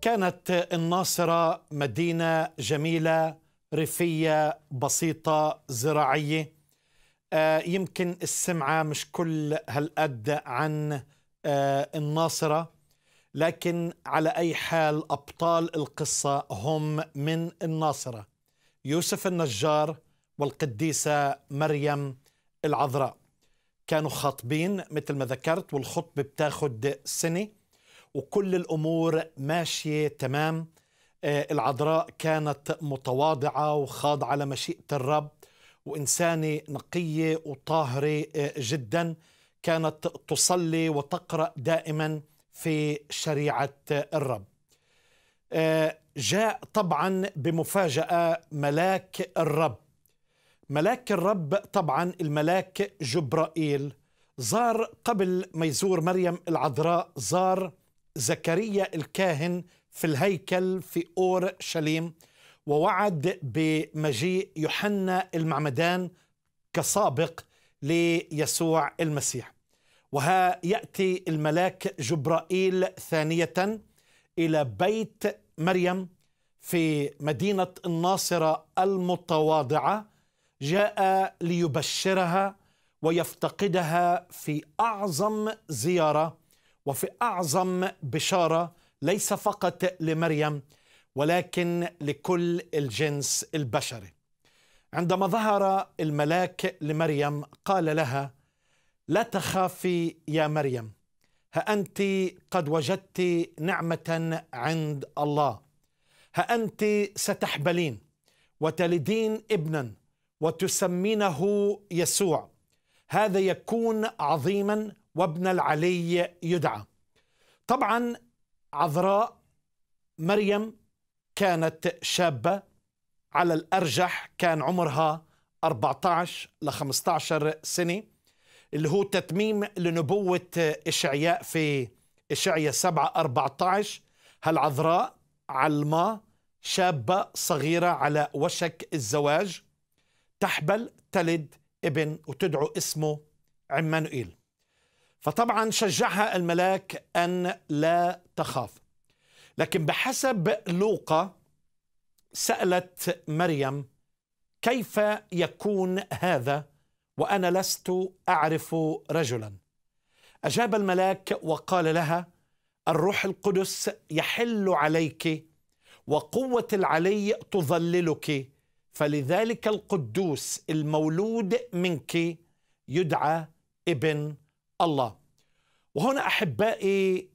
كانت الناصرة مدينة جميلة ريفية بسيطة زراعية آه، يمكن السمعة مش كل هالقد عن آه، الناصرة لكن على أي حال أبطال القصة هم من الناصرة يوسف النجار والقديسة مريم العذراء كانوا خاطبين مثل ما ذكرت والخطبة بتاخد سنة وكل الامور ماشيه تمام آه، العذراء كانت متواضعه وخاضعه لمشيئه الرب وانسانه نقيه وطاهره آه، جدا كانت تصلي وتقرا دائما في شريعه الرب آه، جاء طبعا بمفاجاه ملاك الرب ملاك الرب طبعا الملاك جبرائيل زار قبل ما يزور مريم العذراء زار زكريا الكاهن في الهيكل في اور شليم ووعد بمجيء يوحنا المعمدان كسابق ليسوع المسيح وها ياتي الملاك جبرائيل ثانيه الى بيت مريم في مدينه الناصره المتواضعه جاء ليبشرها ويفتقدها في اعظم زياره وفي اعظم بشاره ليس فقط لمريم ولكن لكل الجنس البشري عندما ظهر الملاك لمريم قال لها لا تخافي يا مريم ها انت قد وجدت نعمه عند الله ها انت ستحبلين وتلدين ابنا وتسمينه يسوع هذا يكون عظيما وابن العلي يدعى طبعا عذراء مريم كانت شابة على الأرجح كان عمرها 14 ل 15 سنة اللي هو تتميم لنبوة إشعياء في إشعياء 7 14 هالعذراء علماء شابة صغيرة على وشك الزواج تحبل تلد ابن وتدعو اسمه عمانوئيل فطبعا شجعها الملاك أن لا تخاف لكن بحسب لوقا سألت مريم كيف يكون هذا وأنا لست أعرف رجلا أجاب الملاك وقال لها الروح القدس يحل عليك وقوة العلي تظللك فلذلك القدوس المولود منك يدعى ابن الله وهنا احبائي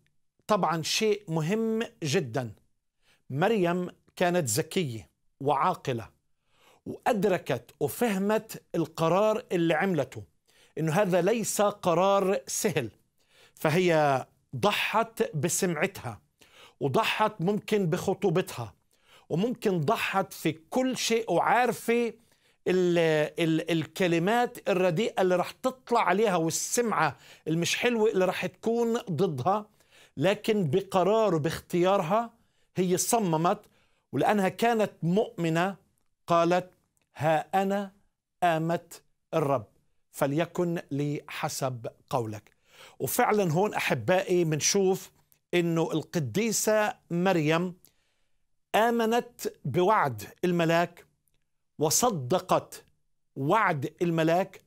طبعا شيء مهم جدا مريم كانت ذكيه وعاقله وادركت وفهمت القرار اللي عملته انه هذا ليس قرار سهل فهي ضحت بسمعتها وضحت ممكن بخطوبتها وممكن ضحت في كل شيء وعارفه ال الـ الكلمات الرديئه اللي راح تطلع عليها والسمعه المش حلوه اللي راح تكون ضدها لكن بقرار باختيارها هي صممت ولانها كانت مؤمنه قالت ها انا امت الرب فليكن لي حسب قولك وفعلا هون احبائي بنشوف انه القديسه مريم امنت بوعد الملاك وصدقت وعد الملاك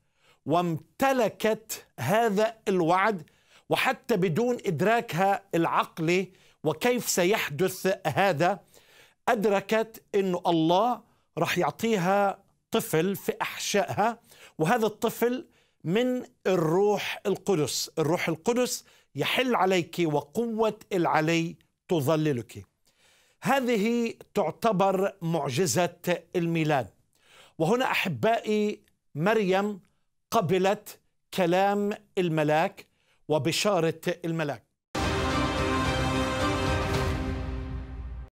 وامتلكت هذا الوعد وحتى بدون ادراكها العقلي وكيف سيحدث هذا ادركت انه الله راح يعطيها طفل في احشائها وهذا الطفل من الروح القدس الروح القدس يحل عليك وقوه العلي تظللك هذه تعتبر معجزه الميلاد وهنا احبائي مريم قبلت كلام الملاك وبشاره الملاك